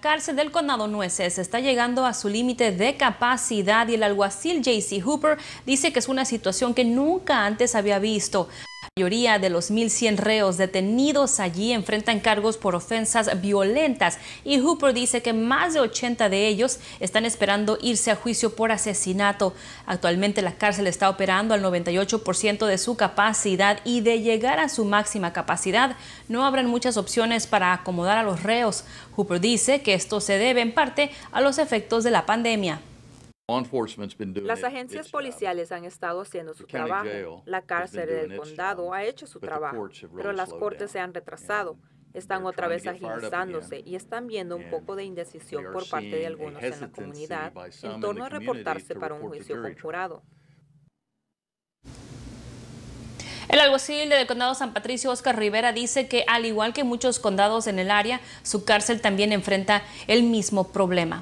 cárcel del condado Nueces está llegando a su límite de capacidad y el alguacil JC Hooper dice que es una situación que nunca antes había visto. La mayoría de los 1.100 reos detenidos allí enfrentan cargos por ofensas violentas y Hooper dice que más de 80 de ellos están esperando irse a juicio por asesinato. Actualmente la cárcel está operando al 98% de su capacidad y de llegar a su máxima capacidad no habrán muchas opciones para acomodar a los reos. Hooper dice que esto se debe en parte a los efectos de la pandemia. Las agencias um, policiales han estado haciendo su trabajo. La cárcel del condado ha hecho su trabajo, pero las cortes se han retrasado. Están otra vez agilizándose y están viendo un poco de indecisión por parte de algunos en la comunidad en torno a reportarse para un juicio conjurado. El alguacil del condado San Patricio, Oscar Rivera, dice que al igual que muchos condados en el área, su cárcel también enfrenta el mismo problema.